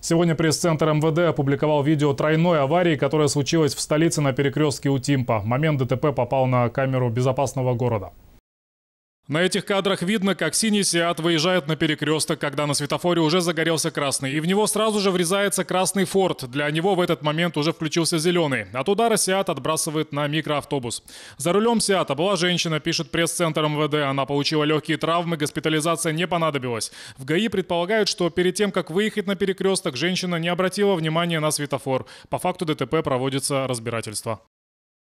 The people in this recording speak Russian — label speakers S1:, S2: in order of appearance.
S1: Сегодня пресс-центр МВД опубликовал видео тройной аварии, которая случилась в столице на перекрестке у Тимпа. Момент ДТП попал на камеру безопасного города. На этих кадрах видно, как синий Сиат выезжает на перекресток, когда на светофоре уже загорелся красный, и в него сразу же врезается красный форт. Для него в этот момент уже включился зеленый. От удара Сиат отбрасывает на микроавтобус. За рулем Сиата была женщина, пишет пресс-центр МВД. Она получила легкие травмы, госпитализация не понадобилась. В ГАИ предполагают, что перед тем, как выехать на перекресток, женщина не обратила внимания на светофор. По факту ДТП проводится разбирательство.